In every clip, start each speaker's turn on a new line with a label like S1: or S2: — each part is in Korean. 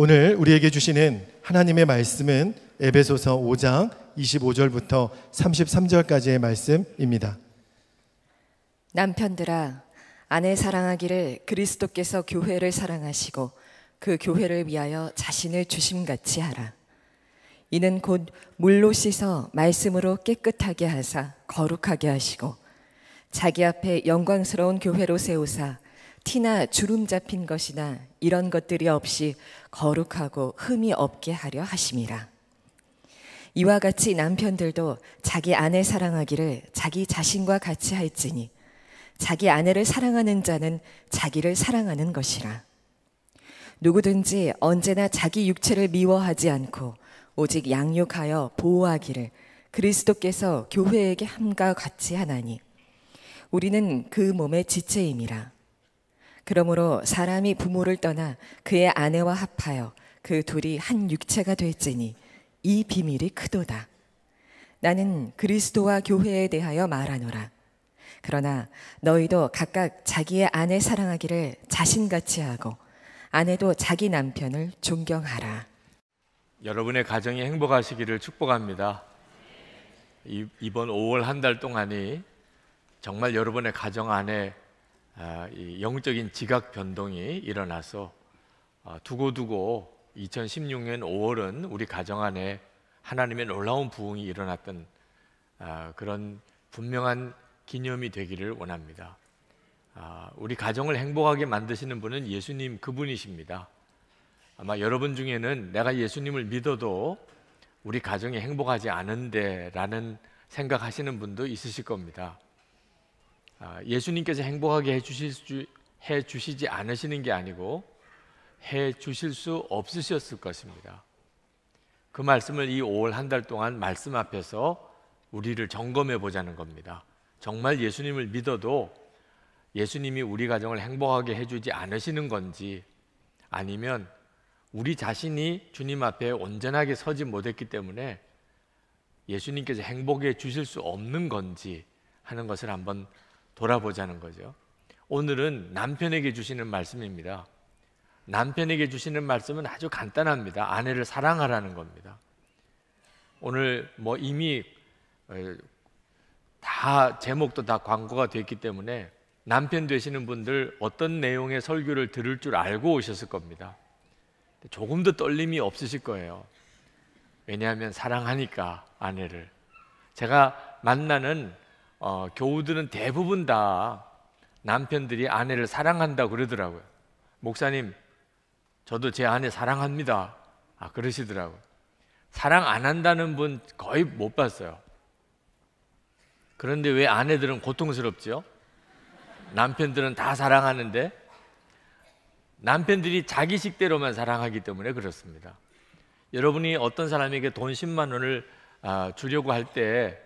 S1: 오늘 우리에게 주시는 하나님의 말씀은 에베소서 5장 25절부터 33절까지의 말씀입니다.
S2: 남편들아 아내 사랑하기를 그리스도께서 교회를 사랑하시고 그 교회를 위하여 자신을 주심같이 하라. 이는 곧 물로 씻어 말씀으로 깨끗하게 하사 거룩하게 하시고 자기 앞에 영광스러운 교회로 세우사 티나 주름 잡힌 것이나 이런 것들이 없이 거룩하고 흠이 없게 하려 하심이라. 이와 같이 남편들도 자기 아내 사랑하기를 자기 자신과 같이 할지니 자기 아내를 사랑하는 자는 자기를 사랑하는 것이라. 누구든지 언제나 자기 육체를 미워하지 않고 오직 양육하여 보호하기를 그리스도께서 교회에게 함과 같이 하나니 우리는 그 몸의 지체임이라. 그러므로 사람이 부모를 떠나 그의 아내와 합하여 그 둘이 한 육체가 될지니 이 비밀이 크도다. 나는 그리스도와 교회에 대하여 말하노라. 그러나 너희도 각각 자기의 아내 사랑하기를 자신같이 하고 아내도 자기 남편을 존경하라.
S1: 여러분의 가정이 행복하시기를 축복합니다. 이번 5월 한 달 동안이 정말 여러분의 가정 안에 아, 영적인 지각 변동이 일어나서 아, 두고두고 2016년 5월은 우리 가정 안에 하나님의 놀라운 부흥이 일어났던 아, 그런 분명한 기념이 되기를 원합니다. 우리 가정을 행복하게 만드시는 분은 예수님 그분이십니다. 아마 여러분 중에는 내가 예수님을 믿어도 우리 가정이 행복하지 않은데라는 생각하시는 분도 있으실 겁니다. 아, 예수님께서 행복하게 해주실 수, 해 주시지 않으시는 게 아니고 해 주실 수 없으셨을 것입니다. 그 말씀을 이 5월 한 달 동안 말씀 앞에서 우리를 점검해 보자는 겁니다. 정말 예수님을 믿어도 예수님이 우리 가정을 행복하게 해주지 않으시는 건지 아니면 우리 자신이 주님 앞에 온전하게 서지 못했기 때문에 예수님께서 행복해 주실 수 없는 건지 하는 것을 한번 돌아보자는 거죠. 오늘은 남편에게 주시는 말씀입니다. 남편에게 주시는 말씀은 아주 간단합니다. 아내를 사랑하라는 겁니다. 오늘 뭐 이미 어, 다 제목도 다 광고가 됐기 때문에 남편 되시는 분들 어떤 내용의 설교를 들을 줄 알고 오셨을 겁니다. 조금 더 떨림이 없으실 거예요. 왜냐하면 사랑하니까 아내를 제가 만나는 어, 교우들은 대부분 다 남편들이 아내를 사랑한다 그러더라고요. 목사님, 저도 제 아내 사랑합니다. 아, 그러시더라고요. 사랑 안 한다는 분 거의 못 봤어요. 그런데 왜 아내들은 고통스럽죠 남편들은 다 사랑하는데 남편들이 자기식대로만 사랑하기 때문에 그렇습니다. 여러분이 어떤 사람에게 돈 10만 원을 아, 주려고 할때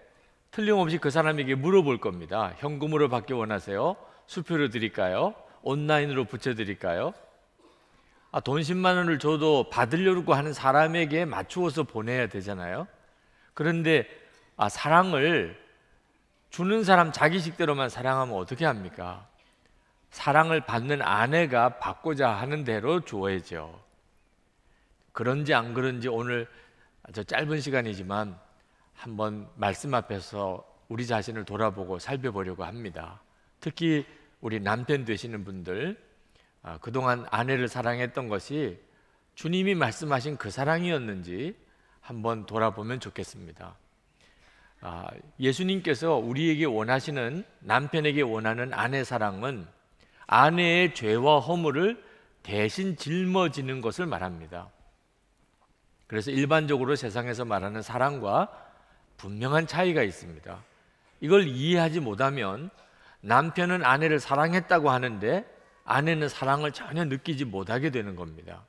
S1: 틀림없이 그 사람에게 물어볼 겁니다. 현금으로 받기 원하세요? 수표로 드릴까요? 온라인으로 붙여드릴까요? 아, 돈 10만 원을 줘도 받으려고 하는 사람에게 맞추어서 보내야 되잖아요. 그런데 아, 사랑을 주는 사람 자기식대로만 사랑하면 어떻게 합니까? 사랑을 받는 아내가 받고자 하는 대로 주어야죠. 그런지 안 그런지 오늘 저 짧은 시간이지만 한번 말씀 앞에서 우리 자신을 돌아보고 살펴보려고 합니다. 특히 우리 남편 되시는 분들 아, 그동안 아내를 사랑했던 것이 주님이 말씀하신 그 사랑이었는지 한번 돌아보면 좋겠습니다. 아, 예수님께서 우리에게 원하시는 남편에게 원하는 아내 사랑은 아내의 죄와 허물을 대신 짊어지는 것을 말합니다. 그래서 일반적으로 세상에서 말하는 사랑과 분명한 차이가 있습니다. 이걸 이해하지 못하면 남편은 아내를 사랑했다고 하는데 아내는 사랑을 전혀 느끼지 못하게 되는 겁니다.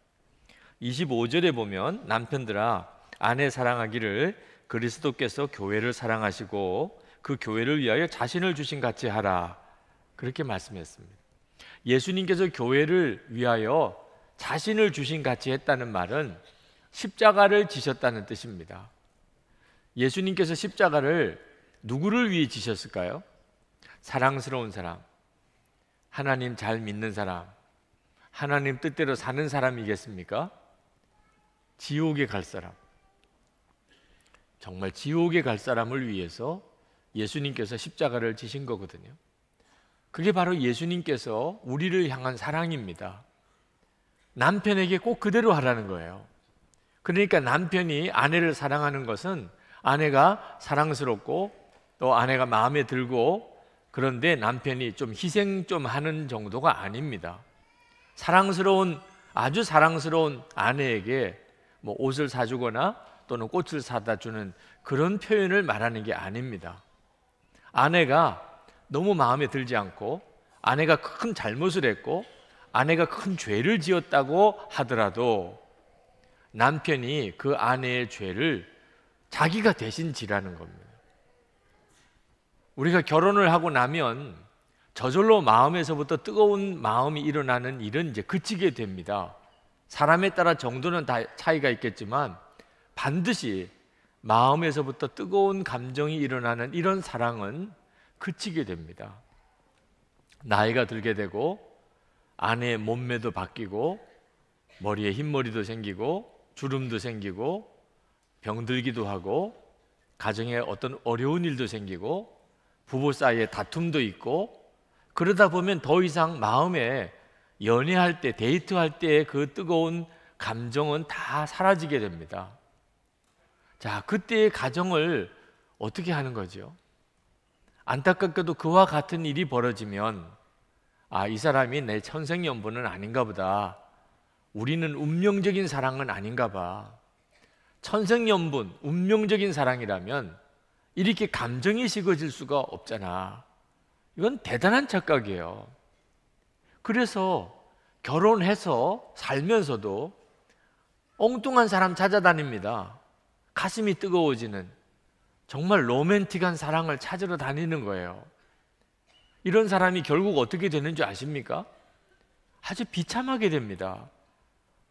S1: 25절에 보면 남편들아 아내 사랑하기를 그리스도께서 교회를 사랑하시고 그 교회를 위하여 자신을 주신 같이 하라. 그렇게 말씀했습니다. 예수님께서 교회를 위하여 자신을 주신 같이 했다는 말은 십자가를 지셨다는 뜻입니다. 예수님께서 십자가를 누구를 위해 지셨을까요? 사랑스러운 사람, 하나님 잘 믿는 사람, 하나님 뜻대로 사는 사람이겠습니까? 지옥에 갈 사람. 정말 지옥에 갈 사람을 위해서 예수님께서 십자가를 지신 거거든요. 그게 바로 예수님께서 우리를 향한 사랑입니다. 남편에게 꼭 그대로 하라는 거예요. 그러니까 남편이 아내를 사랑하는 것은 아내가 사랑스럽고 또 아내가 마음에 들고 그런데 남편이 좀 희생 좀 하는 정도가 아닙니다. 사랑스러운 아주 사랑스러운 아내에게 뭐 옷을 사주거나 또는 꽃을 사다 주는 그런 표현을 말하는 게 아닙니다. 아내가 너무 마음에 들지 않고 아내가 큰 잘못을 했고 아내가 큰 죄를 지었다고 하더라도 남편이 그 아내의 죄를 자기가 대신 지라는 겁니다. 우리가 결혼을 하고 나면 저절로 마음에서부터 뜨거운 마음이 일어나는 일은 이제 그치게 됩니다. 사람에 따라 정도는 다 차이가 있겠지만 반드시 마음에서부터 뜨거운 감정이 일어나는 이런 사랑은 그치게 됩니다. 나이가 들게 되고 아내의 몸매도 바뀌고 머리에 흰머리도 생기고 주름도 생기고 병들기도 하고 가정에 어떤 어려운 일도 생기고 부부 사이에 다툼도 있고 그러다 보면 더 이상 마음에 연애할 때 데이트할 때 그 뜨거운 감정은 다 사라지게 됩니다. 자, 그때의 가정을 어떻게 하는 거죠? 안타깝게도 그와 같은 일이 벌어지면 아, 이 사람이 내 천생연분은 아닌가 보다. 우리는 운명적인 사랑은 아닌가 봐. 천생연분, 운명적인 사랑이라면 이렇게 감정이 식어질 수가 없잖아. 이건 대단한 착각이에요. 그래서 결혼해서 살면서도 엉뚱한 사람 찾아다닙니다. 가슴이 뜨거워지는 정말 로맨틱한 사랑을 찾으러 다니는 거예요. 이런 사람이 결국 어떻게 되는지 아십니까? 아주 비참하게 됩니다.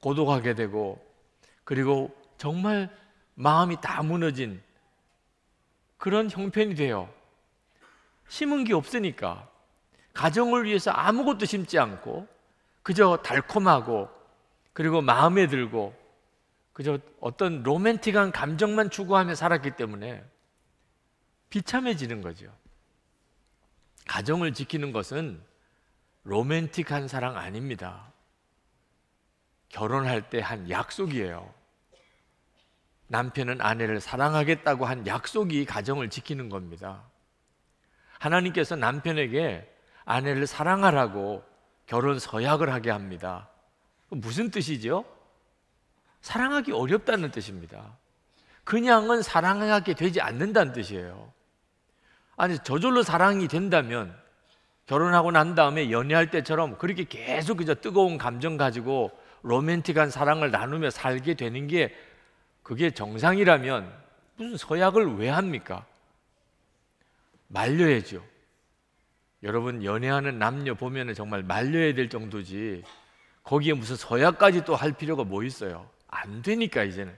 S1: 고독하게 되고 그리고 정말 마음이 다 무너진 그런 형편이 돼요. 심은 게 없으니까 가정을 위해서 아무것도 심지 않고 그저 달콤하고 그리고 마음에 들고 그저 어떤 로맨틱한 감정만 추구하며 살았기 때문에 비참해지는 거죠. 가정을 지키는 것은 로맨틱한 사랑 아닙니다. 결혼할 때 한 약속이에요. 남편은 아내를 사랑하겠다고 한 약속이 가정을 지키는 겁니다. 하나님께서 남편에게 아내를 사랑하라고 결혼 서약을 하게 합니다. 무슨 뜻이죠? 사랑하기 어렵다는 뜻입니다. 그냥은 사랑하게 되지 않는다는 뜻이에요. 아니, 저절로 사랑이 된다면 결혼하고 난 다음에 연애할 때처럼 그렇게 계속 그저 뜨거운 감정 가지고 로맨틱한 사랑을 나누며 살게 되는 게 그게 정상이라면 무슨 서약을 왜 합니까? 말려야죠. 여러분 연애하는 남녀 보면 정말 말려야 될 정도지. 거기에 무슨 서약까지 또 할 필요가 뭐 있어요? 안 되니까 이제는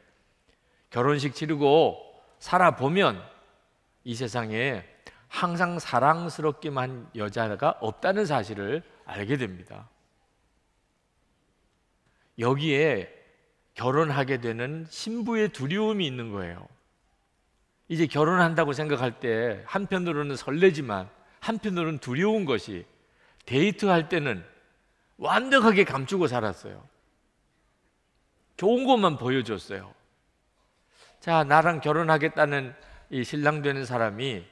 S1: 결혼식 치르고 살아보면 이 세상에 항상 사랑스럽기만 여자가 없다는 사실을 알게 됩니다. 여기에 결혼하게 되는 신부의 두려움이 있는 거예요. 이제 결혼한다고 생각할 때 한편으로는 설레지만 한편으로는 두려운 것이 데이트할 때는 완벽하게 감추고 살았어요. 좋은 것만 보여줬어요. 자, 나랑 결혼하겠다는 이 신랑 되는 사람이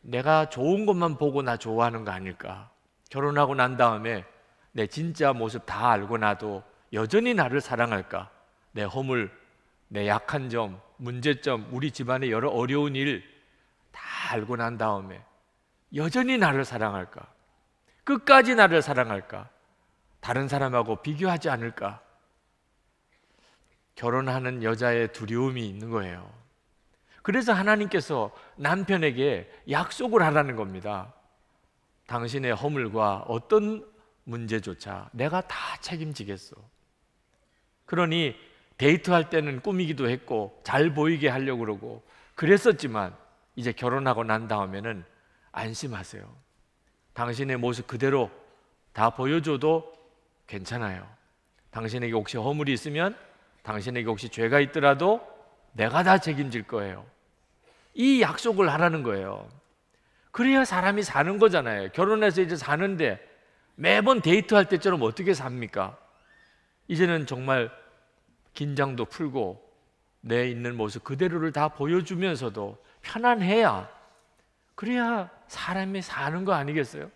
S1: 내가 좋은 것만 보고 나 좋아하는 거 아닐까? 결혼하고 난 다음에 내 진짜 모습 다 알고 나도 여전히 나를 사랑할까? 내 허물, 내 약한 점, 문제점, 우리 집안의 여러 어려운 일 다 알고 난 다음에 여전히 나를 사랑할까? 끝까지 나를 사랑할까? 다른 사람하고 비교하지 않을까? 결혼하는 여자의 두려움이 있는 거예요. 그래서 하나님께서 남편에게 약속을 하라는 겁니다. 당신의 허물과 어떤 문제조차 내가 다 책임지겠소. 그러니 데이트할 때는 꾸미기도 했고 잘 보이게 하려고 그러고 그랬었지만 이제 결혼하고 난 다음에는 안심하세요. 당신의 모습 그대로 다 보여줘도 괜찮아요. 당신에게 혹시 허물이 있으면 당신에게 혹시 죄가 있더라도 내가 다 책임질 거예요. 이 약속을 하라는 거예요. 그래야 사람이 사는 거잖아요. 결혼해서 이제 사는데 매번 데이트할 때처럼 어떻게 삽니까? 이제는 정말 긴장도 풀고 내 있는 모습 그대로를 다 보여주면서도 편안해야 그래야 사람이 사는 거 아니겠어요?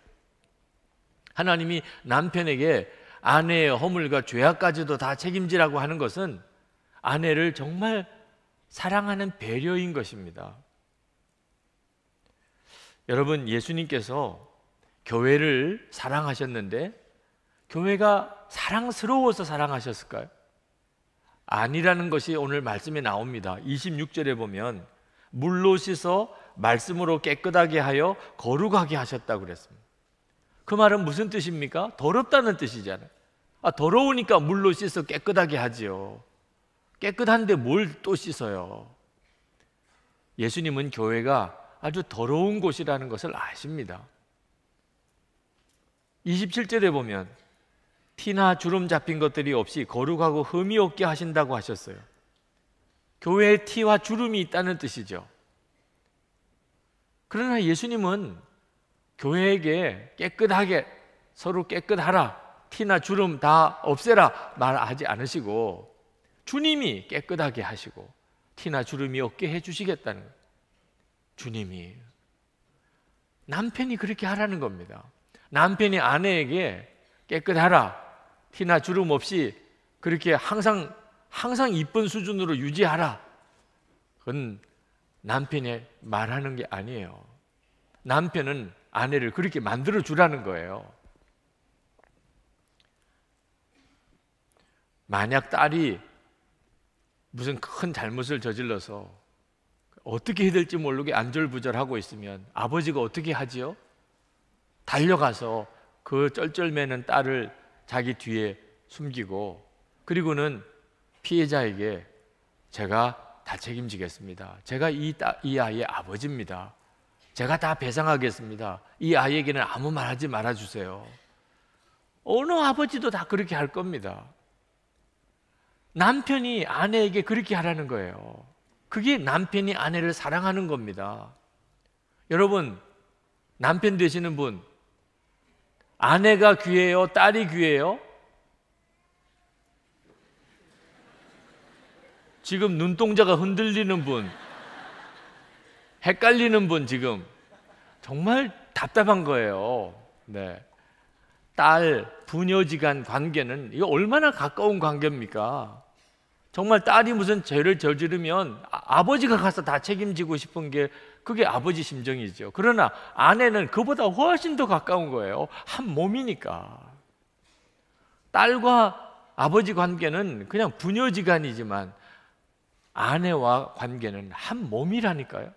S1: 하나님이 남편에게 아내의 허물과 죄악까지도 다 책임지라고 하는 것은 아내를 정말 사랑하는 배려인 것입니다. 여러분, 예수님께서 교회를 사랑하셨는데 교회가 사랑스러워서 사랑하셨을까요? 아니라는 것이 오늘 말씀에 나옵니다. 26절에 보면 물로 씻어 말씀으로 깨끗하게 하여 거룩하게 하셨다고 그랬습니다. 그 말은 무슨 뜻입니까? 더럽다는 뜻이잖아요. 아, 더러우니까 물로 씻어 깨끗하게 하지요. 깨끗한데 뭘 또 씻어요? 예수님은 교회가 아주 더러운 곳이라는 것을 아십니다. 27절에 보면 티나 주름 잡힌 것들이 없이 거룩하고 흠이 없게 하신다고 하셨어요. 교회에 티와 주름이 있다는 뜻이죠. 그러나 예수님은 교회에게 깨끗하게 서로 깨끗하라. 티나 주름 다 없애라 말하지 않으시고 주님이 깨끗하게 하시고 티나 주름이 없게 해 주시겠다는 주님이 남편이 그렇게 하라는 겁니다. 남편이 아내에게 깨끗하라. 티나 주름 없이 그렇게 항상 항상 이쁜 수준으로 유지하라. 그건 남편이 말하는 게 아니에요. 남편은 아내를 그렇게 만들어 주라는 거예요. 만약 딸이 무슨 큰 잘못을 저질러서 어떻게 해야 될지 모르게 안절부절하고 있으면 아버지가 어떻게 하지요? 달려가서 그 쩔쩔매는 딸을 자기 뒤에 숨기고 그리고는 피해자에게 제가 다 책임지겠습니다. 제가 이, 따, 이 아이의 아버지입니다. 제가 다 배상하겠습니다. 이 아이에게는 아무 말 하지 말아주세요. 어느 아버지도 다 그렇게 할 겁니다. 남편이 아내에게 그렇게 하라는 거예요. 그게 남편이 아내를 사랑하는 겁니다. 여러분, 남편 되시는 분, 아내가 귀해요? 딸이 귀해요? 지금 눈동자가 흔들리는 분, 헷갈리는 분 지금 정말 답답한 거예요. 네. 딸, 부녀지간 관계는 이거 얼마나 가까운 관계입니까? 정말 딸이 무슨 죄를 저지르면 아, 아버지가 가서 다 책임지고 싶은 게 그게 아버지 심정이죠. 그러나 아내는 그보다 훨씬 더 가까운 거예요. 한 몸이니까. 딸과 아버지 관계는 그냥 부녀지간이지만 아내와 관계는 한 몸이라니까요.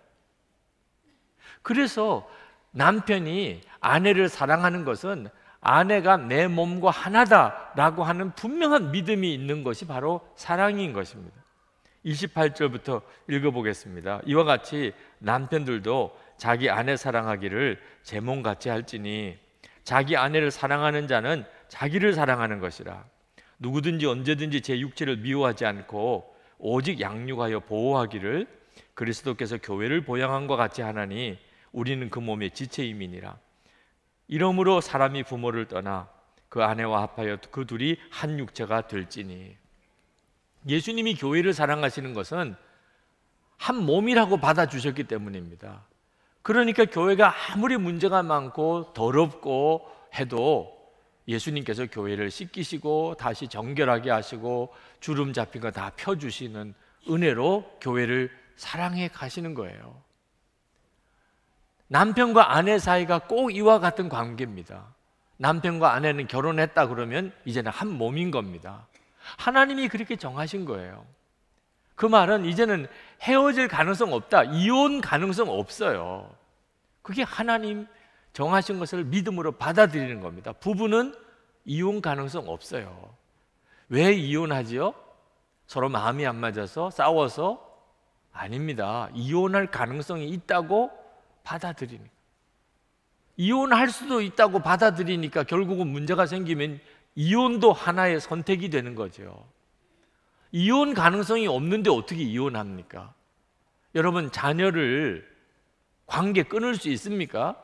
S1: 그래서 남편이 아내를 사랑하는 것은 아내가 내 몸과 하나다라고 하는 분명한 믿음이 있는 것이 바로 사랑인 것입니다. 28절부터 읽어보겠습니다. 이와 같이 남편들도 자기 아내 사랑하기를 제 몸 같이 할지니 자기 아내를 사랑하는 자는 자기를 사랑하는 것이라 누구든지 언제든지 제 육체를 미워하지 않고 오직 양육하여 보호하기를 그리스도께서 교회를 보양한것 같이 하나니 우리는 그 몸의 지체이민이라 이러므로 사람이 부모를 떠나 그 아내와 합하여 그 둘이 한 육체가 될지니 예수님이 교회를 사랑하시는 것은 한 몸이라고 받아주셨기 때문입니다. 그러니까 교회가 아무리 문제가 많고 더럽고 해도 예수님께서 교회를 씻기시고 다시 정결하게 하시고 주름 잡힌 거 다 펴주시는 은혜로 교회를 사랑해 가시는 거예요. 남편과 아내 사이가 꼭 이와 같은 관계입니다. 남편과 아내는 결혼했다 그러면 이제는 한 몸인 겁니다. 하나님이 그렇게 정하신 거예요. 그 말은 이제는 헤어질 가능성 없다. 이혼 가능성 없어요. 그게 하나님 정하신 것을 믿음으로 받아들이는 겁니다. 부부는 이혼 가능성 없어요. 왜 이혼하지요? 서로 마음이 안 맞아서 싸워서 아닙니다. 이혼할 가능성이 있다고 받아들이니 이혼할 수도 있다고 받아들이니까 결국은 문제가 생기면 이혼도 하나의 선택이 되는 거죠. 이혼 가능성이 없는데 어떻게 이혼합니까? 여러분, 자녀를 관계 끊을 수 있습니까?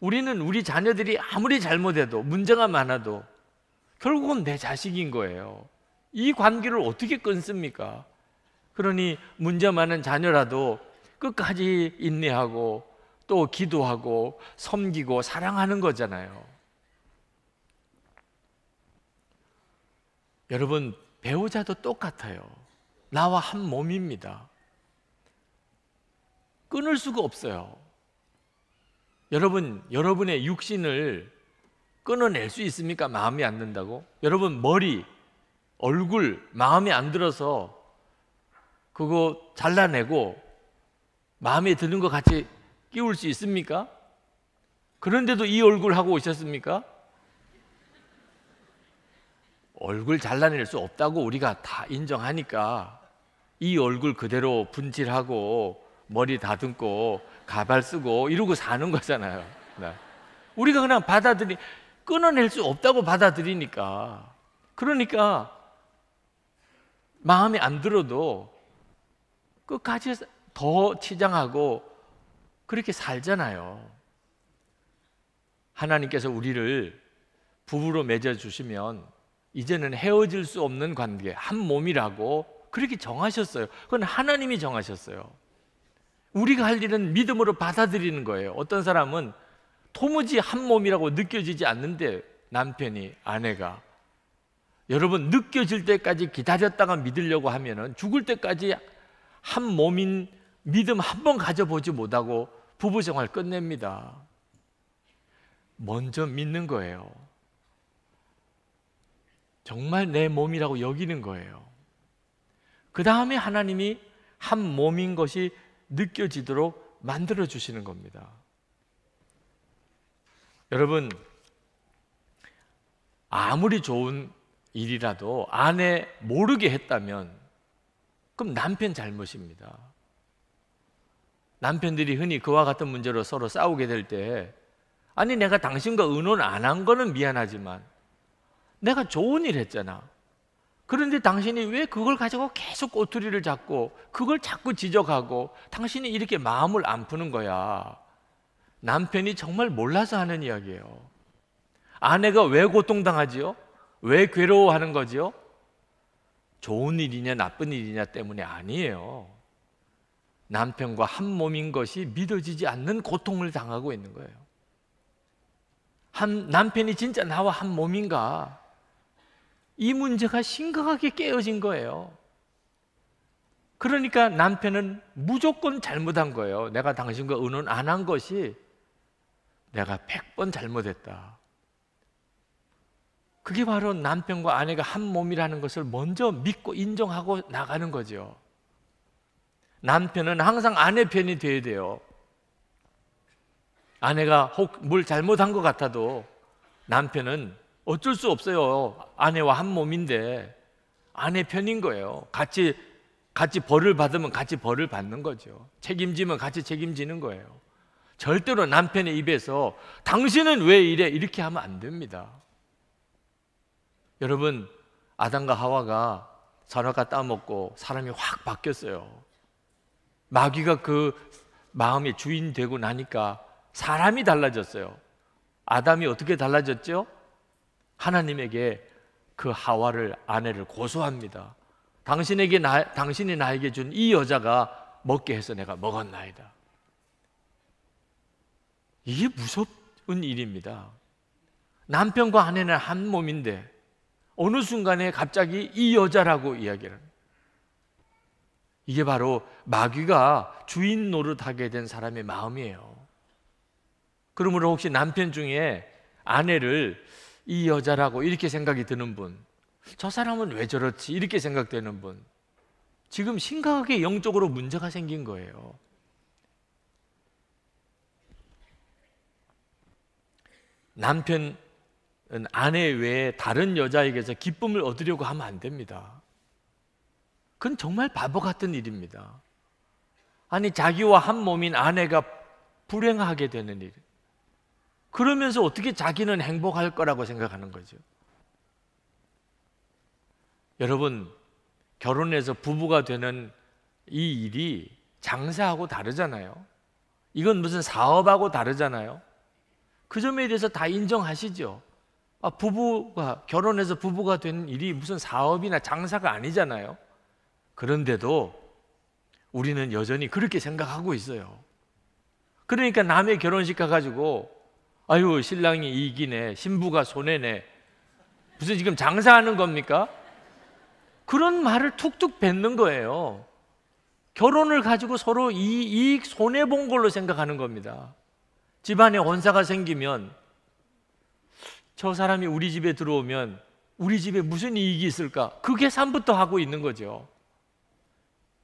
S1: 우리는 우리 자녀들이 아무리 잘못해도 문제가 많아도 결국은 내 자식인 거예요. 이 관계를 어떻게 끊습니까? 그러니 문제 많은 자녀라도 끝까지 인내하고 또 기도하고 섬기고 사랑하는 거잖아요. 여러분, 배우자도 똑같아요. 나와 한 몸입니다. 끊을 수가 없어요. 여러분, 여러분의 육신을 끊어낼 수 있습니까? 마음이 안 든다고? 여러분, 머리, 얼굴, 마음이 안 들어서 그거 잘라내고 마음에 드는 것 같이 끼울 수 있습니까? 그런데도 이 얼굴 하고 오셨습니까? 얼굴 잘라낼 수 없다고 우리가 다 인정하니까 이 얼굴 그대로 분질하고 머리 다듬고 가발 쓰고 이러고 사는 거잖아요. 네. 우리가 그냥 받아들이 끊어낼 수 없다고 받아들이니까 그러니까 마음에 안 들어도 끝까지 더 치장하고 그렇게 살잖아요. 하나님께서 우리를 부부로 맺어 주시면 이제는 헤어질 수 없는 관계, 한 몸이라고 그렇게 정하셨어요. 그건 하나님이 정하셨어요. 우리가 할 일은 믿음으로 받아들이는 거예요. 어떤 사람은 도무지 한 몸이라고 느껴지지 않는데 남편이, 아내가. 여러분, 느껴질 때까지 기다렸다가 믿으려고 하면 죽을 때까지 한 몸인 믿음 한 번 가져보지 못하고 부부생활 끝냅니다. 먼저 믿는 거예요. 정말 내 몸이라고 여기는 거예요. 그 다음에 하나님이 한 몸인 것이 느껴지도록 만들어 주시는 겁니다. 여러분, 아무리 좋은 일이라도 아내 모르게 했다면 그럼 남편 잘못입니다. 남편들이 흔히 그와 같은 문제로 서로 싸우게 될 때 아니 내가 당신과 의논 안 한 거는 미안하지만 내가 좋은 일 했잖아. 그런데 당신이 왜 그걸 가지고 계속 꼬투리를 잡고 그걸 자꾸 지적하고 당신이 이렇게 마음을 안 푸는 거야. 남편이 정말 몰라서 하는 이야기예요. 아내가 왜 고통당하지요? 왜 괴로워하는 거지요? 좋은 일이냐 나쁜 일이냐 때문에 아니에요. 남편과 한 몸인 것이 믿어지지 않는 고통을 당하고 있는 거예요. 한, 남편이 진짜 나와 한 몸인가? 이 문제가 심각하게 깨어진 거예요. 그러니까 남편은 무조건 잘못한 거예요. 내가 당신과 의논 안 한 것이 내가 100번 잘못했다. 그게 바로 남편과 아내가 한 몸이라는 것을 먼저 믿고 인정하고 나가는 거죠. 남편은 항상 아내 편이 돼야 돼요. 아내가 혹 뭘 잘못한 것 같아도 남편은 어쩔 수 없어요. 아내와 한 몸인데 아내 편인 거예요. 같이 같이 벌을 받으면 같이 벌을 받는 거죠. 책임지면 같이 책임지는 거예요. 절대로 남편의 입에서 당신은 왜 이래 이렇게 하면 안 됩니다. 여러분 아담과 하와가 선악과 따먹고 사람이 확 바뀌었어요. 마귀가 그 마음의 주인 되고 나니까 사람이 달라졌어요. 아담이 어떻게 달라졌죠? 하나님에게 그 하와를 아내를 고소합니다. 당신에게 나, 당신이 나에게 준 이 여자가 먹게 해서 내가 먹었나이다. 이게 무섭은 일입니다. 남편과 아내는 한 몸인데 어느 순간에 갑자기 이 여자라고 이야기를 이게 바로 마귀가 주인 노릇하게 된 사람의 마음이에요. 그러므로 혹시 남편 중에 아내를 이 여자라고 이렇게 생각이 드는 분, 저 사람은 왜 저렇지 이렇게 생각되는 분, 지금 심각하게 영적으로 문제가 생긴 거예요. 남편은 아내 외에 다른 여자에게서 기쁨을 얻으려고 하면 안 됩니다. 그건 정말 바보 같은 일입니다. 아니, 자기와 한 몸인 아내가 불행하게 되는 일. 그러면서 어떻게 자기는 행복할 거라고 생각하는 거죠. 여러분, 결혼해서 부부가 되는 이 일이 장사하고 다르잖아요. 이건 무슨 사업하고 다르잖아요. 그 점에 대해서 다 인정하시죠. 아, 부부가 결혼해서 부부가 된 일이 무슨 사업이나 장사가 아니잖아요. 그런데도 우리는 여전히 그렇게 생각하고 있어요. 그러니까 남의 결혼식 가가지고 아유 신랑이 이기네 신부가 손해네 무슨 지금 장사하는 겁니까? 그런 말을 툭툭 뱉는 거예요 결혼을 가지고 서로 이, 익 손해본 걸로 생각하는 겁니다 집안에 원사가 생기면 저 사람이 우리 집에 들어오면 우리 집에 무슨 이익이 있을까? 그 계산부터 하고 있는 거죠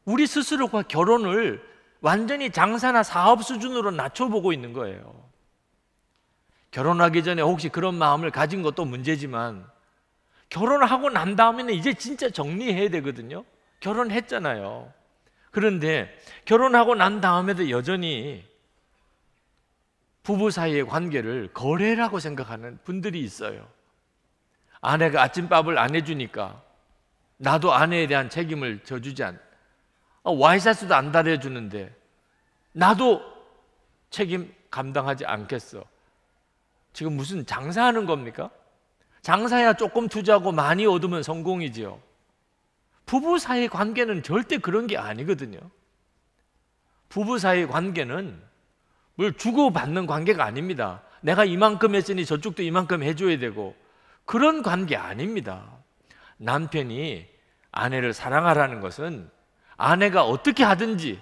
S1: 우리 스스로가 결혼을 완전히 장사나 사업 수준으로 낮춰보고 있는 거예요 결혼하기 전에 혹시 그런 마음을 가진 것도 문제지만 결혼하고 난 다음에는 이제 진짜 정리해야 되거든요. 결혼했잖아요. 그런데 결혼하고 난 다음에도 여전히 부부 사이의 관계를 거래라고 생각하는 분들이 있어요. 아내가 아침밥을 안 해주니까 나도 아내에 대한 책임을 져주지 않. 아, 어, 와이셔츠도 안 달아주는데 나도 책임 감당하지 않겠어. 지금 무슨 장사하는 겁니까? 장사야 조금 투자하고 많이 얻으면 성공이지요. 부부 사이 관계는 절대 그런 게 아니거든요. 부부 사이 관계는 뭘 주고받는 관계가 아닙니다. 내가 이만큼 했으니 저쪽도 이만큼 해줘야 되고 그런 관계 아닙니다. 남편이 아내를 사랑하라는 것은 아내가 어떻게 하든지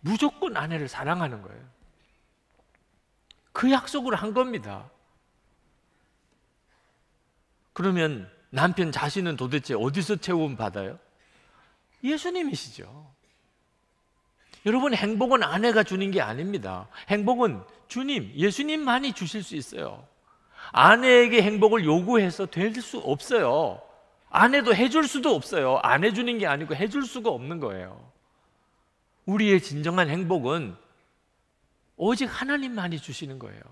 S1: 무조건 아내를 사랑하는 거예요. 그 약속을 한 겁니다. 그러면 남편 자신은 도대체 어디서 채움 받아요? 예수님이시죠. 여러분 행복은 아내가 주는 게 아닙니다. 행복은 주님, 예수님만이 주실 수 있어요. 아내에게 행복을 요구해서 될 수 없어요. 아내도 해줄 수도 없어요. 안 해주는 게 아니고 해줄 수가 없는 거예요. 우리의 진정한 행복은 오직 하나님만이 주시는 거예요.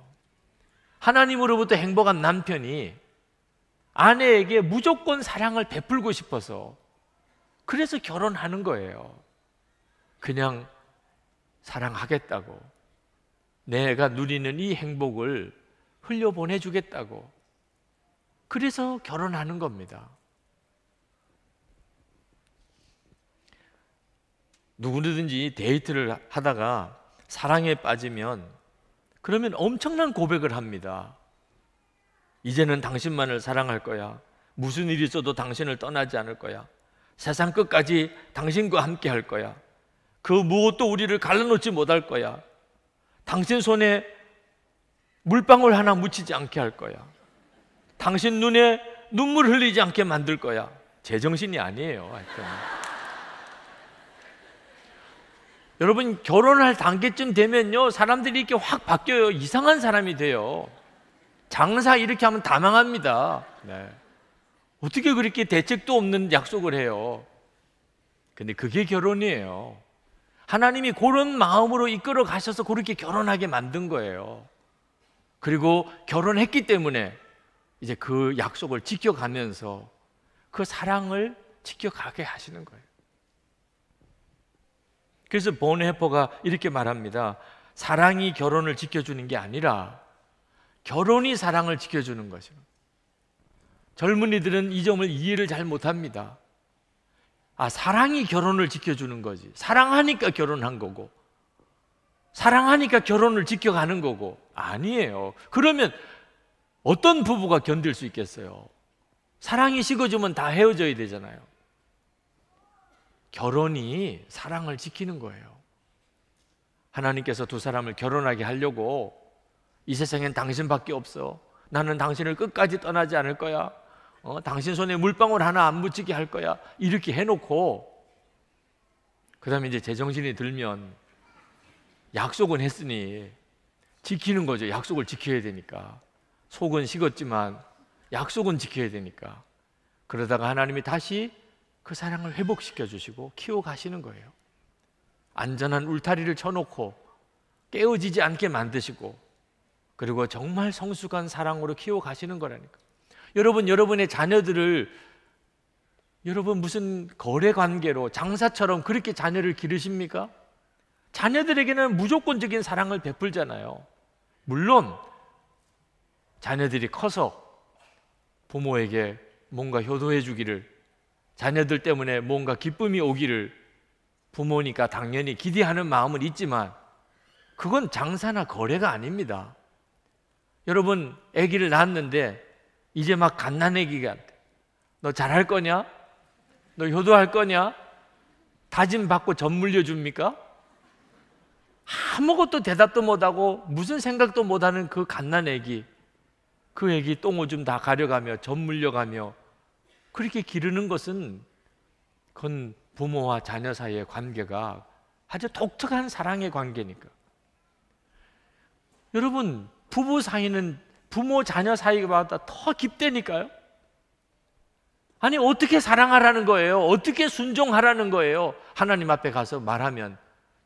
S1: 하나님으로부터 행복한 남편이 아내에게 무조건 사랑을 베풀고 싶어서 그래서 결혼하는 거예요. 그냥 사랑하겠다고 내가 누리는 이 행복을 흘려보내 주겠다고 그래서 결혼하는 겁니다. 누구든지 데이트를 하다가 사랑에 빠지면 그러면 엄청난 고백을 합니다. 이제는 당신만을 사랑할 거야. 무슨 일이 있어도 당신을 떠나지 않을 거야. 세상 끝까지 당신과 함께 할 거야. 그 무엇도 우리를 갈라놓지 못할 거야. 당신 손에 물방울 하나 묻히지 않게 할 거야. 당신 눈에 눈물 흘리지 않게 만들 거야. 제정신이 아니에요. 하여튼. 여러분 결혼할 단계쯤 되면요 사람들이 이렇게 확 바뀌어요 이상한 사람이 돼요 장사 이렇게 하면 다 망합니다 네. 어떻게 그렇게 대책도 없는 약속을 해요 근데 그게 결혼이에요 하나님이 그런 마음으로 이끌어 가셔서 그렇게 결혼하게 만든 거예요 그리고 결혼했기 때문에 이제 그 약속을 지켜가면서 그 사랑을 지켜가게 하시는 거예요 그래서 본헤포가 이렇게 말합니다. 사랑이 결혼을 지켜주는 게 아니라 결혼이 사랑을 지켜주는 것이죠. 젊은이들은 이 점을 이해를 잘 못합니다. 아, 사랑이 결혼을 지켜주는 거지. 사랑하니까 결혼한 거고. 사랑하니까 결혼을 지켜가는 거고. 아니에요. 그러면 어떤 부부가 견딜 수 있겠어요? 사랑이 식어주면 다 헤어져야 되잖아요. 결혼이 사랑을 지키는 거예요. 하나님께서 두 사람을 결혼하게 하려고 이 세상엔 당신밖에 없어. 나는 당신을 끝까지 떠나지 않을 거야. 어, 당신 손에 물방울 하나 안 묻히게 할 거야. 이렇게 해놓고 그 다음에 이제 제정신이 들면 약속은 했으니 지키는 거죠. 약속을 지켜야 되니까. 속은 식었지만 약속은 지켜야 되니까. 그러다가 하나님이 다시 그 사랑을 회복시켜 주시고 키워 가시는 거예요. 안전한 울타리를 쳐놓고 깨어지지 않게 만드시고 그리고 정말 성숙한 사랑으로 키워 가시는 거라니까. 여러분, 여러분의 자녀들을 여러분 무슨 거래 관계로 장사처럼 그렇게 자녀를 기르십니까? 자녀들에게는 무조건적인 사랑을 베풀잖아요. 물론 자녀들이 커서 부모에게 뭔가 효도해 주기를 자녀들 때문에 뭔가 기쁨이 오기를 부모니까 당연히 기대하는 마음은 있지만 그건 장사나 거래가 아닙니다. 여러분 아기를 낳았는데 이제 막 갓난아기가 너 잘할 거냐? 너 효도할 거냐? 다짐 받고 전 물려줍니까? 아무것도 대답도 못하고 무슨 생각도 못하는 그 갓난아기 그 애기 똥오줌 다 가려가며 전 물려가며 그렇게 기르는 것은 그건 부모와 자녀 사이의 관계가 아주 독특한 사랑의 관계니까. 여러분, 부부 사이는 부모 자녀 사이보다 더 깊대니까요. 아니 어떻게 사랑하라는 거예요? 어떻게 순종하라는 거예요? 하나님 앞에 가서 말하면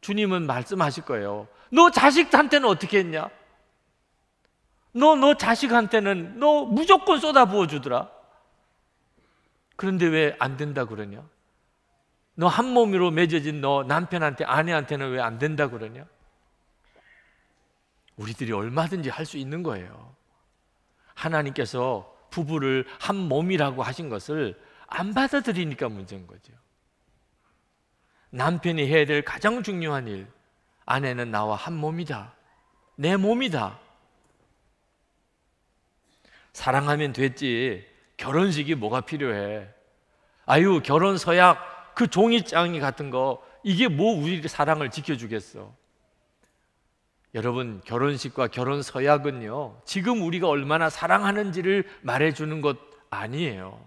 S1: 주님은 말씀하실 거예요. 너 자식한테는 어떻게 했냐? 너 너 자식한테는 너 무조건 쏟아 부어 주더라. 그런데 왜 안 된다 그러냐? 너 한 몸으로 맺어진 너 남편한테 아내한테는 왜 안 된다 그러냐? 우리들이 얼마든지 할 수 있는 거예요. 하나님께서 부부를 한 몸이라고 하신 것을 안 받아들이니까 문제인 거죠. 남편이 해야 될 가장 중요한 일, 아내는 나와 한 몸이다. 내 몸이다. 사랑하면 됐지. 결혼식이 뭐가 필요해? 아유, 결혼 서약, 그 종이장이 같은 거, 이게 뭐 우리 사랑을 지켜주겠어? 여러분, 결혼식과 결혼 서약은요, 지금 우리가 얼마나 사랑하는지를 말해주는 것 아니에요.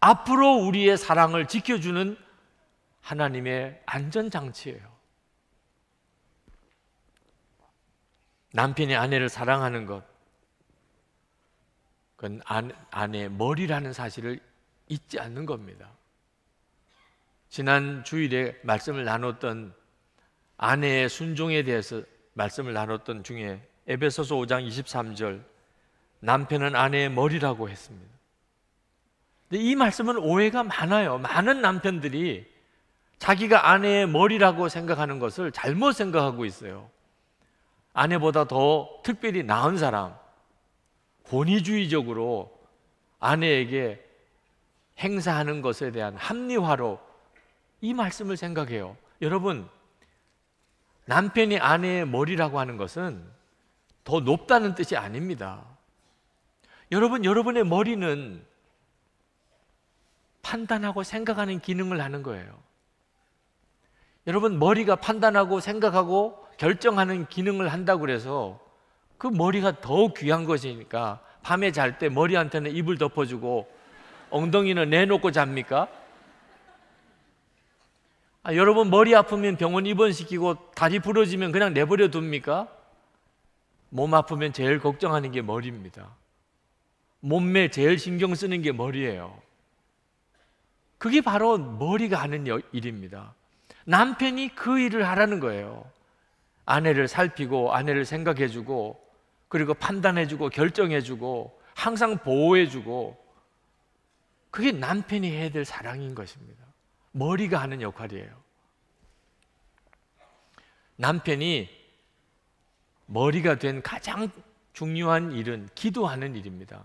S1: 앞으로 우리의 사랑을 지켜주는 하나님의 안전장치예요. 남편이 아내를 사랑하는 것, 그건 아내 아내의 머리라는 사실을 잊지 않는 겁니다. 지난 주일에 말씀을 나눴던 아내의 순종에 대해서 말씀을 나눴던 중에 에베소서 5장 23절 남편은 아내의 머리라고 했습니다. 근데 이 말씀은 오해가 많아요. 많은 남편들이 자기가 아내의 머리라고 생각하는 것을 잘못 생각하고 있어요. 아내보다 더 특별히 나은 사람, 권위주의적으로 아내에게 행사하는 것에 대한 합리화로 이 말씀을 생각해요. 여러분, 남편이 아내의 머리라고 하는 것은 더 높다는 뜻이 아닙니다. 여러분, 여러분의 머리는 판단하고 생각하는 기능을 하는 거예요. 여러분, 머리가 판단하고 생각하고 결정하는 기능을 한다고 해서 그 머리가 더욱 귀한 것이니까 밤에 잘 때 머리한테는 이불 덮어주고 엉덩이는 내놓고 잡니까? 아, 여러분 머리 아프면 병원 입원시키고 다리 부러지면 그냥 내버려 둡니까? 몸 아프면 제일 걱정하는 게 머리입니다. 몸매 제일 신경 쓰는 게 머리예요. 그게 바로 머리가 하는 일입니다. 남편이 그 일을 하라는 거예요. 아내를 살피고 아내를 생각해주고 그리고 판단해주고 결정해주고 항상 보호해주고 그게 남편이 해야 될 사랑인 것입니다. 머리가 하는 역할이에요. 남편이 머리가 된 가장 중요한 일은 기도하는 일입니다.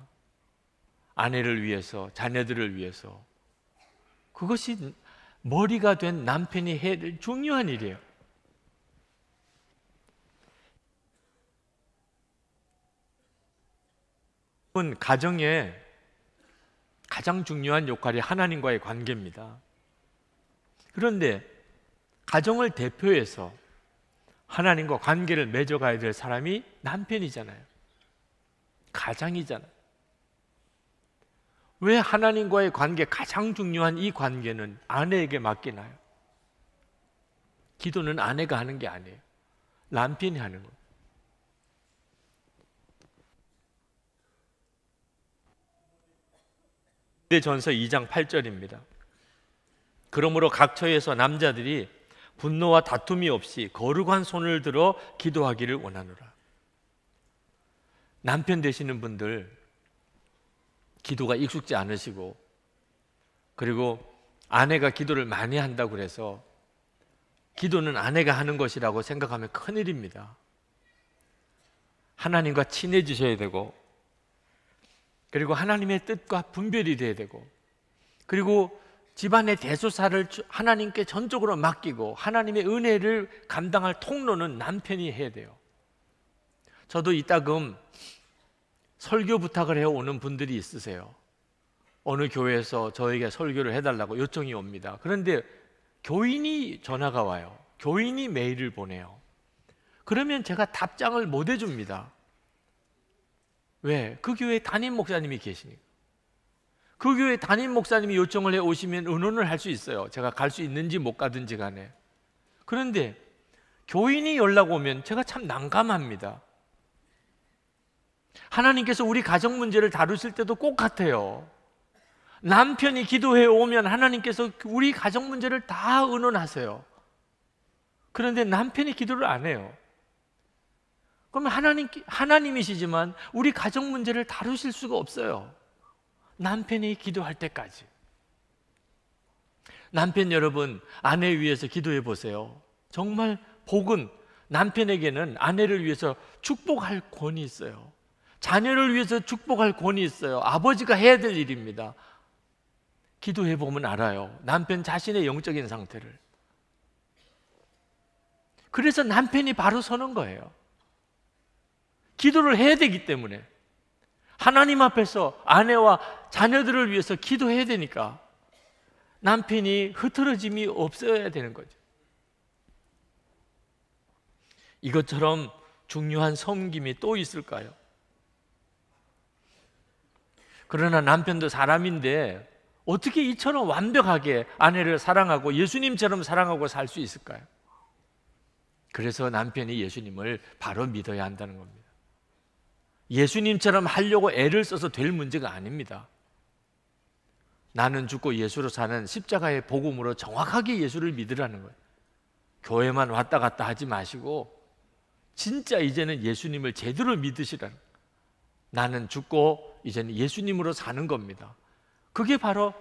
S1: 아내를 위해서, 자녀들을 위해서. 그것이 머리가 된 남편이 해야 될 중요한 일이에요. 여러분 가정에 가장 중요한 역할이 하나님과의 관계입니다. 그런데 가정을 대표해서 하나님과 관계를 맺어가야 될 사람이 남편이잖아요. 가장이잖아요. 왜 하나님과의 관계 가장 중요한 이 관계는 아내에게 맡기나요? 기도는 아내가 하는 게 아니에요. 남편이 하는 거예요. 전서 2장 8절입니다. 그러므로 각 처에서 남자들이 분노와 다툼이 없이 거룩한 손을 들어 기도하기를 원하노라. 남편 되시는 분들 기도가 익숙지 않으시고 그리고 아내가 기도를 많이 한다 그래서 기도는 아내가 하는 것이라고 생각하면 큰일입니다. 하나님과 친해지셔야 되고 그리고 하나님의 뜻과 분별이 돼야 되고 그리고 집안의 대소사를 하나님께 전적으로 맡기고 하나님의 은혜를 감당할 통로는 남편이 해야 돼요. 저도 이따금 설교 부탁을 해 오는 분들이 있으세요. 어느 교회에서 저에게 설교를 해달라고 요청이 옵니다. 그런데 교인이 전화가 와요. 교인이 메일을 보내요. 그러면 제가 답장을 못 해줍니다. 왜? 그 교회 담임 목사님이 계시니까. 그 교회 담임 목사님이 요청을 해 오시면 의논을 할 수 있어요. 제가 갈 수 있는지 못 가든지 간에. 그런데 교인이 연락 오면 제가 참 난감합니다. 하나님께서 우리 가정 문제를 다루실 때도 꼭 같아요. 남편이 기도해 오면 하나님께서 우리 가정 문제를 다 의논하세요. 그런데 남편이 기도를 안 해요. 그러면 하나님, 하나님이시지만 우리 가정 문제를 다루실 수가 없어요. 남편이 기도할 때까지. 남편 여러분, 아내 위해서 기도해 보세요. 정말 복은 남편에게는 아내를 위해서 축복할 권이 있어요. 자녀를 위해서 축복할 권이 있어요. 아버지가 해야 될 일입니다. 기도해 보면 알아요. 남편 자신의 영적인 상태를. 그래서 남편이 바로 서는 거예요. 기도를 해야 되기 때문에 하나님 앞에서 아내와 자녀들을 위해서 기도해야 되니까 남편이 흐트러짐이 없어야 되는 거죠. 이것처럼 중요한 섬김이 또 있을까요? 그러나 남편도 사람인데 어떻게 이처럼 완벽하게 아내를 사랑하고 예수님처럼 사랑하고 살 수 있을까요? 그래서 남편이 예수님을 바로 믿어야 한다는 겁니다. 예수님처럼 하려고 애를 써서 될 문제가 아닙니다. 나는 죽고 예수로 사는 십자가의 복음으로 정확하게 예수를 믿으라는 거예요. 교회만 왔다 갔다 하지 마시고 진짜 이제는 예수님을 제대로 믿으시라는 나는 죽고 이제는 예수님으로 사는 겁니다. 그게 바로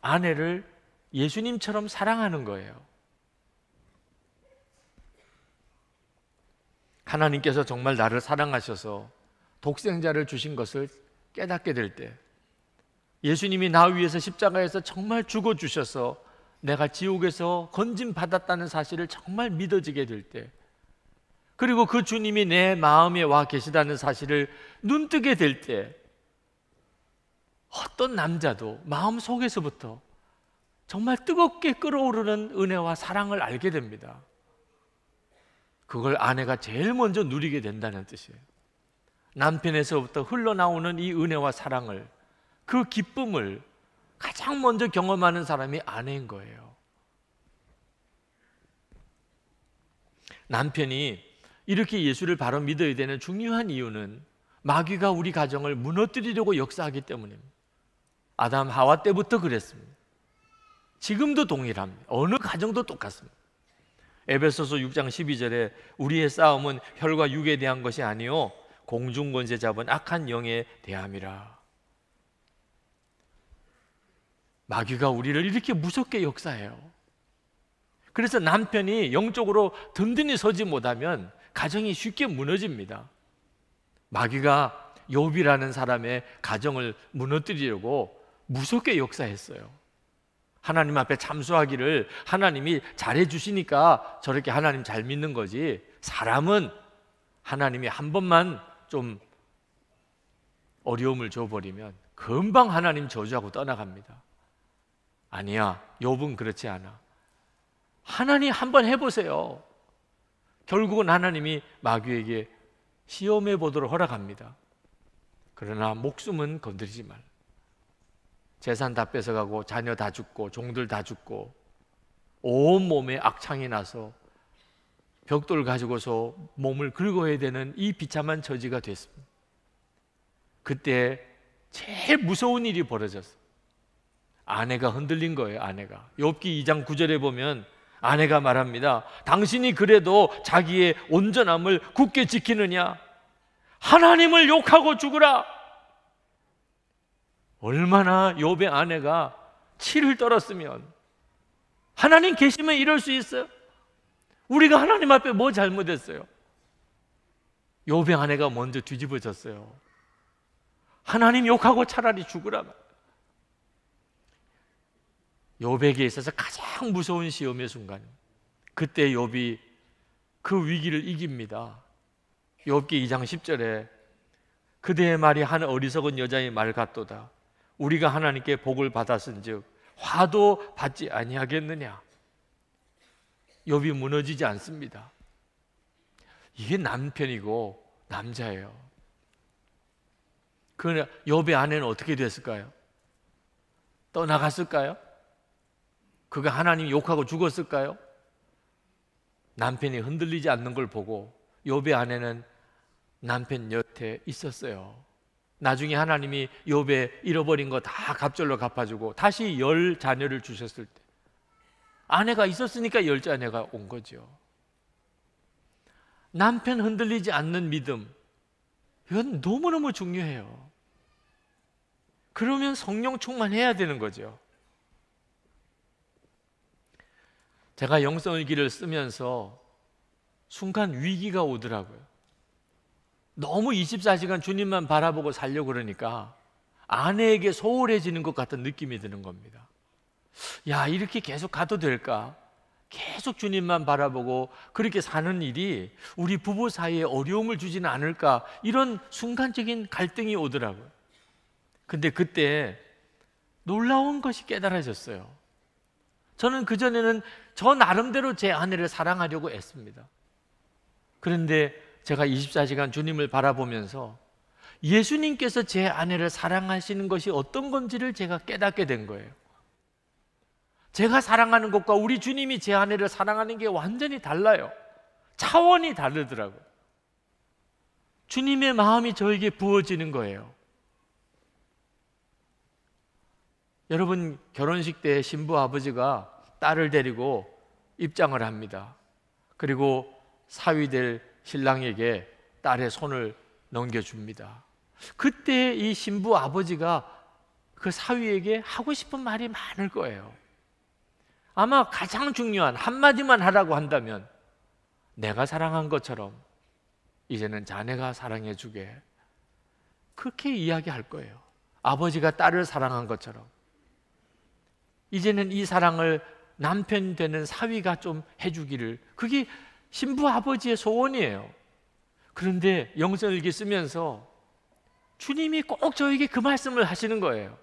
S1: 아내를 예수님처럼 사랑하는 거예요. 하나님께서 정말 나를 사랑하셔서 독생자를 주신 것을 깨닫게 될 때, 예수님이 나위에서 십자가에서 정말 죽어 주셔서 내가 지옥에서 건짐 받았다는 사실을 정말 믿어지게 될 때, 그리고 그 주님이 내 마음에 와 계시다는 사실을 눈뜨게 될 때, 어떤 남자도 마음 속에서부터 정말 뜨겁게 끓어오르는 은혜와 사랑을 알게 됩니다. 그걸 아내가 제일 먼저 누리게 된다는 뜻이에요. 남편에서부터 흘러나오는 이 은혜와 사랑을 그 기쁨을 가장 먼저 경험하는 사람이 아내인 거예요. 남편이 이렇게 예수를 바로 믿어야 되는 중요한 이유는 마귀가 우리 가정을 무너뜨리려고 역사하기 때문입니다. 아담 하와 때부터 그랬습니다. 지금도 동일합니다. 어느 가정도 똑같습니다. 에베소서 6장 12절에 우리의 싸움은 혈과 육에 대한 것이 아니요 공중권세 잡은 악한 영에 대함이라. 마귀가 우리를 이렇게 무섭게 역사해요. 그래서 남편이 영적으로 든든히 서지 못하면 가정이 쉽게 무너집니다. 마귀가 요비라는 사람의 가정을 무너뜨리려고 무섭게 역사했어요. 하나님 앞에 잠수하기를 하나님이 잘해 주시니까 저렇게 하나님 잘 믿는 거지. 사람은 하나님이 한 번만 좀 어려움을 줘버리면 금방 하나님 저주하고 떠나갑니다. 아니야, 욥은 그렇지 않아. 하나님 한번 해보세요. 결국은 하나님이 마귀에게 시험해 보도록 허락합니다. 그러나 목숨은 건드리지 말. 재산 다 뺏어가고 자녀 다 죽고 종들 다 죽고 온 몸에 악창이 나서 벽돌 가지고서 몸을 긁어야 되는 이 비참한 처지가 됐습니다. 그때 제일 무서운 일이 벌어졌어요. 아내가 흔들린 거예요, 아내가. 욥기 2장 9절에 보면 아내가 말합니다. 당신이 그래도 자기의 온전함을 굳게 지키느냐? 하나님을 욕하고 죽으라. 얼마나 욥의 아내가 치를 떨었으면 하나님 계시면 이럴 수 있어요? 우리가 하나님 앞에 뭐 잘못했어요? 요배 아내가 먼저 뒤집어졌어요. 하나님 욕하고 차라리 죽으라. 요백에 있어서 가장 무서운 시험의 순간. 그때 요비 그 위기를 이깁니다. 욥기 2장 10절에 그대의 말이 한 어리석은 여자의 말 같도다. 우리가 하나님께 복을 받았은즉 화도 받지 아니하겠느냐. 욥이 무너지지 않습니다. 이게 남편이고 남자예요. 그 욥의 아내는 어떻게 됐을까요? 떠나갔을까요? 그가 하나님 욕하고 죽었을까요? 남편이 흔들리지 않는 걸 보고 욥의 아내는 남편 여태 있었어요. 나중에 하나님이 욥의 잃어버린 거 다 갑절로 갚아주고 다시 열 자녀를 주셨을 때 아내가 있었으니까 열째 아내가 온 거죠. 남편 흔들리지 않는 믿음. 이건 너무너무 중요해요. 그러면 성령 충만해야 되는 거죠. 제가 영성의 길을 쓰면서 순간 위기가 오더라고요. 너무 24시간 주님만 바라보고 살려고 그러니까 아내에게 소홀해지는 것 같은 느낌이 드는 겁니다. 야, 이렇게 계속 가도 될까? 계속 주님만 바라보고 그렇게 사는 일이 우리 부부 사이에 어려움을 주지는 않을까? 이런 순간적인 갈등이 오더라고요. 근데 그때 놀라운 것이 깨달아졌어요. 저는 그전에는 저 나름대로 제 아내를 사랑하려고 애씁니다. 그런데 제가 24시간 주님을 바라보면서 예수님께서 제 아내를 사랑하시는 것이 어떤 건지를 제가 깨닫게 된 거예요. 제가 사랑하는 것과 우리 주님이 제 아내를 사랑하는 게 완전히 달라요. 차원이 다르더라고요. 주님의 마음이 저에게 부어지는 거예요. 여러분, 결혼식 때 신부 아버지가 딸을 데리고 입장을 합니다. 그리고 사위될 신랑에게 딸의 손을 넘겨줍니다. 그때 이 신부 아버지가 그 사위에게 하고 싶은 말이 많을 거예요. 아마 가장 중요한 한마디만 하라고 한다면 내가 사랑한 것처럼 이제는 자네가 사랑해 주게 그렇게 이야기할 거예요. 아버지가 딸을 사랑한 것처럼 이제는 이 사랑을 남편 되는 사위가 좀 해주기를 그게 신부 아버지의 소원이에요. 그런데 영성일기 쓰면서 주님이 꼭 저에게 그 말씀을 하시는 거예요.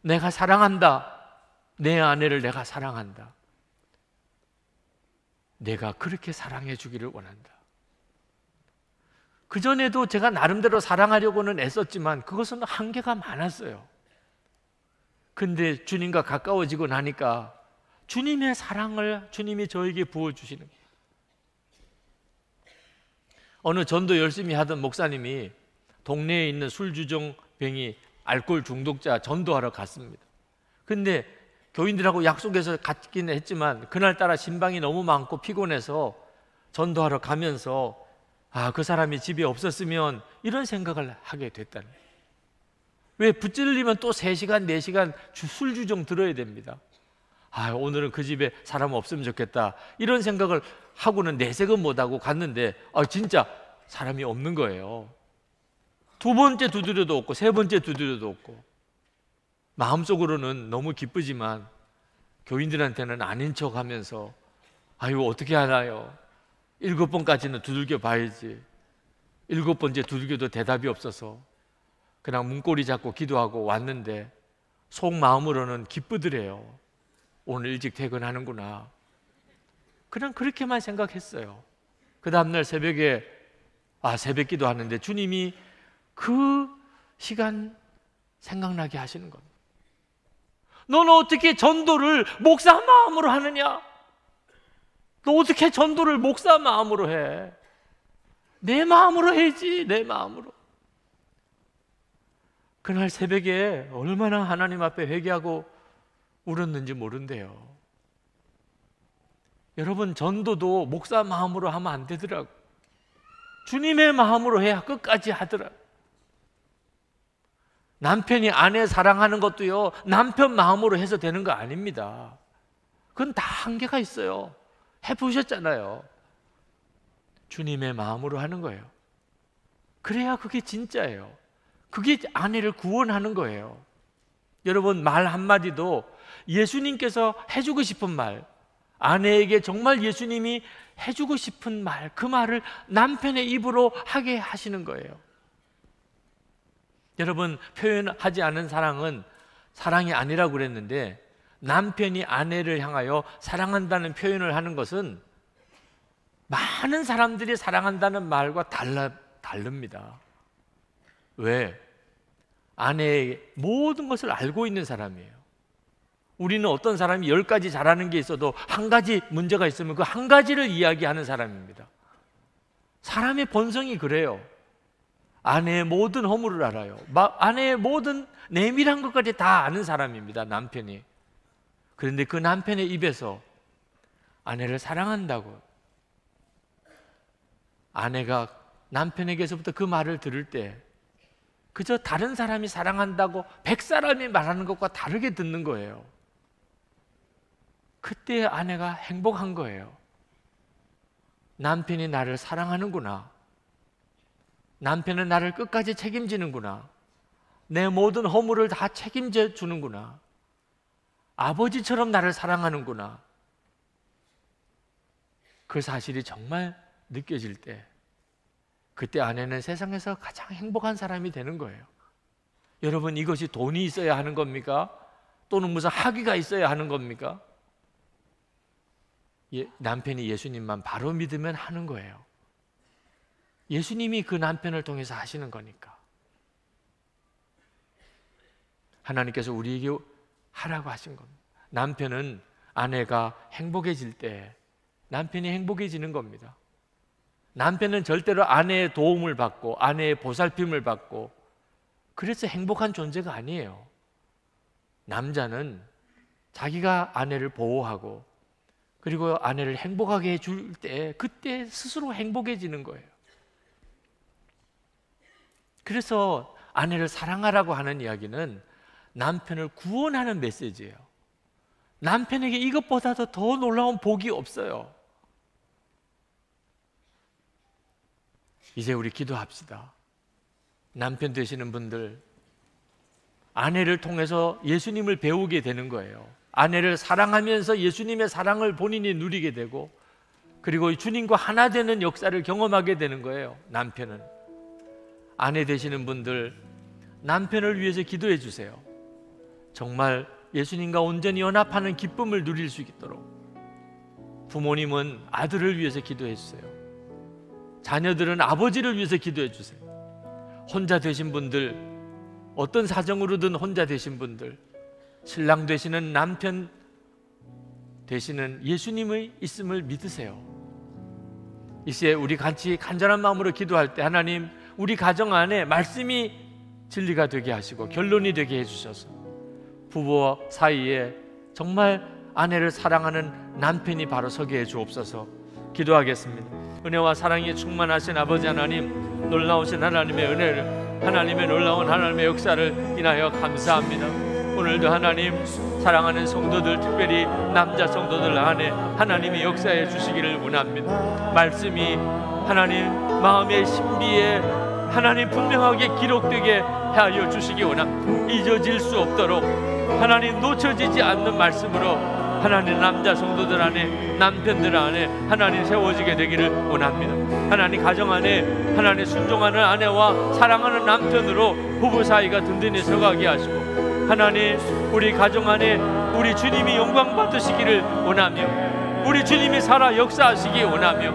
S1: 내가 사랑한다. 내 아내를 내가 사랑한다. 내가 그렇게 사랑해 주기를 원한다. 그전에도 제가 나름대로 사랑하려고는 애썼지만 그것은 한계가 많았어요. 근데 주님과 가까워지고 나니까 주님의 사랑을 주님이 저에게 부어주시는 거예요. 어느 전도 열심히 하던 목사님이 동네에 있는 술주정병이 알코올 중독자 전도하러 갔습니다. 근데 교인들하고 약속해서 갔긴 했지만 그날따라 신방이 너무 많고 피곤해서 전도하러 가면서 아, 그 사람이 집에 없었으면 이런 생각을 하게 됐다왜 붙질리면 또 3시간, 4시간 술주정 들어야 됩니다. 아, 오늘은 그 집에 사람 없으면 좋겠다. 이런 생각을 하고는 내색은 못하고 갔는데, 아, 진짜 사람이 없는 거예요. 두 번째 두드려도 없고, 세 번째 두드려도 없고. 마음속으로는 너무 기쁘지만 교인들한테는 아닌 척 하면서 아유 어떻게 하나요? 일곱 번까지는 두들겨 봐야지. 일곱 번째 두들겨도 대답이 없어서 그냥 문고리 잡고 기도하고 왔는데 속마음으로는 기쁘더래요. 오늘 일찍 퇴근하는구나. 그냥 그렇게만 생각했어요. 그 다음날 새벽에 아 새벽 기도하는데 주님이 그 시간 생각나게 하시는 겁니다. 너는 어떻게 전도를 목사 마음으로 하느냐? 너 어떻게 전도를 목사 마음으로 해? 내 마음으로 해야지, 내 마음으로. 그날 새벽에 얼마나 하나님 앞에 회개하고 울었는지 모른대요. 여러분, 전도도 목사 마음으로 하면 안 되더라고. 주님의 마음으로 해야 끝까지 하더라고. 남편이 아내 사랑하는 것도요, 남편 마음으로 해서 되는 거 아닙니다. 그건 다 한계가 있어요. 해보셨잖아요. 주님의 마음으로 하는 거예요. 그래야 그게 진짜예요. 그게 아내를 구원하는 거예요. 여러분, 말 한마디도 예수님께서 해주고 싶은 말, 아내에게 정말 예수님이 해주고 싶은 말, 그 말을 남편의 입으로 하게 하시는 거예요. 여러분 표현하지 않은 사랑은 사랑이 아니라고 그랬는데 남편이 아내를 향하여 사랑한다는 표현을 하는 것은 많은 사람들이 사랑한다는 말과 달라, 다릅니다. 왜? 아내의 모든 것을 알고 있는 사람이에요. 우리는 어떤 사람이 열 가지 잘하는 게 있어도 한 가지 문제가 있으면 그 한 가지를 이야기하는 사람입니다. 사람의 본성이 그래요. 아내의 모든 허물을 알아요. 아내의 모든 내밀한 것까지 다 아는 사람입니다. 남편이. 그런데 그 남편의 입에서 아내를 사랑한다고 아내가 남편에게서부터 그 말을 들을 때 그저 다른 사람이 사랑한다고 백 사람이 말하는 것과 다르게 듣는 거예요. 그때 아내가 행복한 거예요. 남편이 나를 사랑하는구나. 남편은 나를 끝까지 책임지는구나. 내 모든 허물을 다 책임져 주는구나. 아버지처럼 나를 사랑하는구나. 그 사실이 정말 느껴질 때, 그때 아내는 세상에서 가장 행복한 사람이 되는 거예요. 여러분, 이것이 돈이 있어야 하는 겁니까? 또는 무슨 학위가 있어야 하는 겁니까? 예, 남편이 예수님만 바로 믿으면 하는 거예요. 예수님이 그 남편을 통해서 하시는 거니까. 하나님께서 우리에게 하라고 하신 겁니다. 남편은 아내가 행복해질 때 남편이 행복해지는 겁니다. 남편은 절대로 아내의 도움을 받고 아내의 보살핌을 받고 그래서 행복한 존재가 아니에요. 남자는 자기가 아내를 보호하고 그리고 아내를 행복하게 해줄 때 그때 스스로 행복해지는 거예요. 그래서 아내를 사랑하라고 하는 이야기는 남편을 구원하는 메시지예요. 남편에게 이것보다도 더 놀라운 복이 없어요. 이제 우리 기도합시다. 남편 되시는 분들, 아내를 통해서 예수님을 배우게 되는 거예요. 아내를 사랑하면서 예수님의 사랑을 본인이 누리게 되고, 그리고 주님과 하나 되는 역사를 경험하게 되는 거예요, 남편은. 아내 되시는 분들 남편을 위해서 기도해 주세요. 정말 예수님과 온전히 연합하는 기쁨을 누릴 수 있도록 부모님은 아들을 위해서 기도해 주세요. 자녀들은 아버지를 위해서 기도해 주세요. 혼자 되신 분들 어떤 사정으로든 혼자 되신 분들 신랑 되시는 남편 되시는 예수님의 있음을 믿으세요. 이제 우리 같이 간절한 마음으로 기도할 때 하나님 우리 가정 안에 말씀이 진리가 되게 하시고 결론이 되게 해주셔서 부부 사이에 정말 아내를 사랑하는 남편이 바로 서게 해주옵소서 기도하겠습니다. 은혜와 사랑이 충만하신 아버지 하나님, 놀라우신 하나님의 은혜를 하나님의 놀라운 하나님의 역사를 인하여 감사합니다. 오늘도 하나님 사랑하는 성도들 특별히 남자 성도들 안에 하나님이 역사해 주시기를 원합니다 말씀이 하나님 마음의 신비에 하나님 분명하게 기록되게 하여 주시기 원합니다. 잊어질 수 없도록 하나님 놓쳐지지 않는 말씀으로 하나님 남자 성도들 안에 남편들 안에 하나님 세워지게 되기를 원합니다. 하나님 가정 안에 하나님 순종하는 아내와 사랑하는 남편으로 부부 사이가 든든히 서가게 하시고 하나님 우리 가정 안에 우리 주님이 영광 받으시기를 원하며 우리 주님이 살아 역사하시기 원하며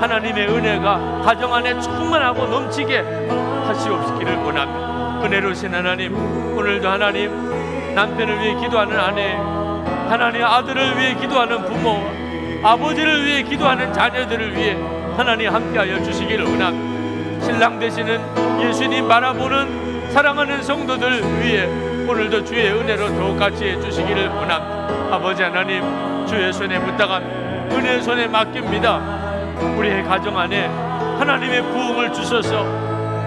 S1: 하나님의 은혜가 가정 안에 충만하고 넘치게 하시옵시기를 원하며 은혜로신 하나님 오늘도 하나님 남편을 위해 기도하는 아내 하나님 아들을 위해 기도하는 부모 아버지를 위해 기도하는 자녀들을 위해 하나님 함께하여 주시기를 원하며 신랑 되시는 예수님 바라보는 사랑하는 성도들 위해 오늘도 주의 은혜로 더욱 같이 해주시기를 원합니다 아버지 하나님 주의 손에 묻다갑 은혜의 손에 맡깁니다 우리의 가정 안에 하나님의 부흥을 주셔서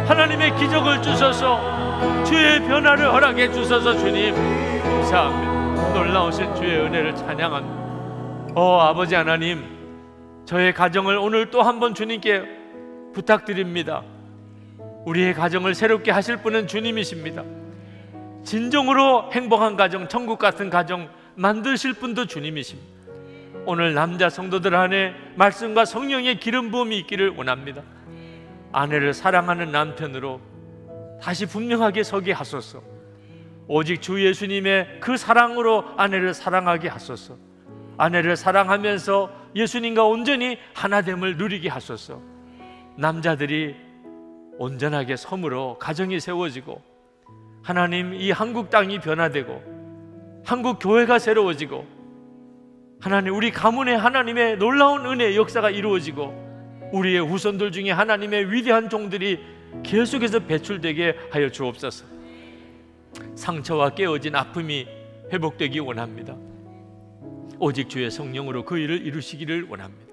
S1: 하나님의 기적을 주셔서 주의 변화를 허락해 주셔서 주님 감사합니다 놀라우신 주의 은혜를 찬양합니다 오 어, 아버지 하나님 저의 가정을 오늘 또 한 번 주님께 부탁드립니다 우리의 가정을 새롭게 하실 분은 주님이십니다 진정으로 행복한 가정, 천국 같은 가정 만드실 분도 주님이십니다. 오늘 남자 성도들 안에 말씀과 성령의 기름 부음이 있기를 원합니다. 아내를 사랑하는 남편으로 다시 분명하게 서게 하소서. 오직 주 예수님의 그 사랑으로 아내를 사랑하게 하소서. 아내를 사랑하면서 예수님과 온전히 하나됨을 누리게 하소서. 남자들이 온전하게 섬으로 가정이 세워지고 하나님 이 한국 땅이 변화되고 한국 교회가 새로워지고 하나님 우리 가문에 하나님의 놀라운 은혜 역사가 이루어지고 우리의 후손들 중에 하나님의 위대한 종들이 계속해서 배출되게 하여 주옵소서. 상처와 깨어진 아픔이 회복되기 원합니다. 오직 주의 성령으로 그 일을 이루시기를 원합니다.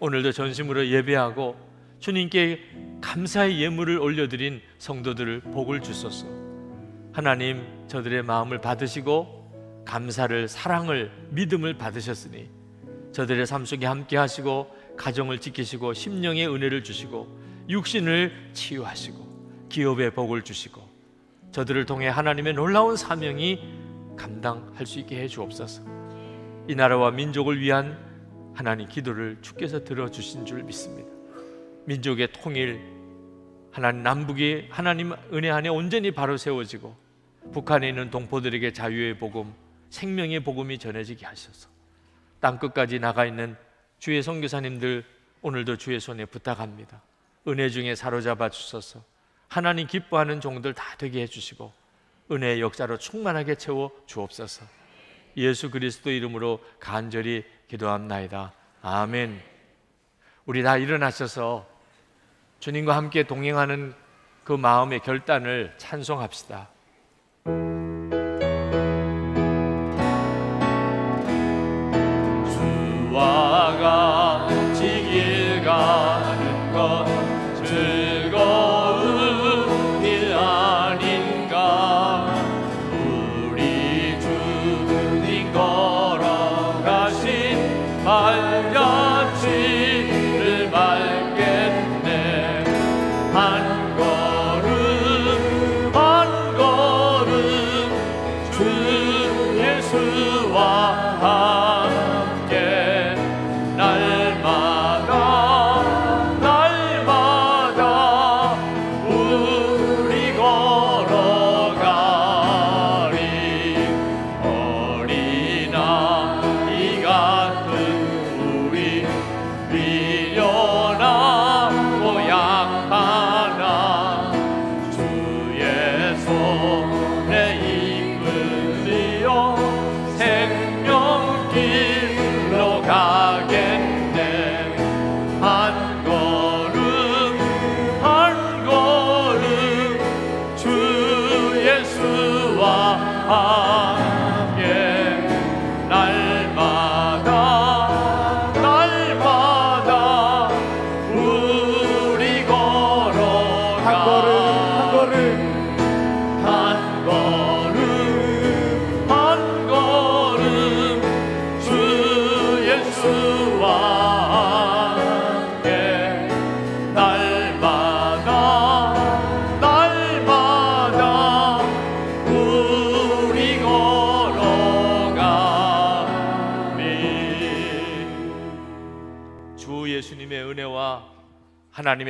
S1: 오늘도 전심으로 예배하고 주님께 감사의 예물을 올려드린 성도들을 복을 주소서. 하나님 저들의 마음을 받으시고 감사를 사랑을 믿음을 받으셨으니 저들의 삶 속에 함께 하시고 가정을 지키시고 심령의 은혜를 주시고 육신을 치유하시고 기업의 복을 주시고 저들을 통해 하나님의 놀라운 사명이 감당할 수 있게 해 주옵소서. 이 나라와 민족을 위한 하나님 기도를 주께서 들어 주신 줄 믿습니다. 민족의 통일 하나님 남북이 하나님 은혜 안에 온전히 바로 세워지고 북한에 있는 동포들에게 자유의 복음, 생명의 복음이 전해지게 하셔서 땅 끝까지 나가 있는 주의 선교사님들 오늘도 주의 손에 부탁합니다. 은혜 중에 사로잡아 주소서. 하나님 기뻐하는 종들 다 되게 해 주시고 은혜의 역사로 충만하게 채워 주옵소서. 예수 그리스도 이름으로 간절히 기도합나이다. 아멘. 우리 다 일어나셔서 주님과 함께 동행하는 그 마음의 결단을 찬송합시다.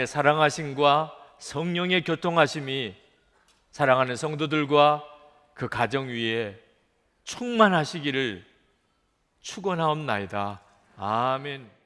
S1: 하나님의 사랑하심과 성령의 교통하심이 사랑하는 성도들과 그 가정 위에 충만하시기를 축원하옵나이다. 아멘.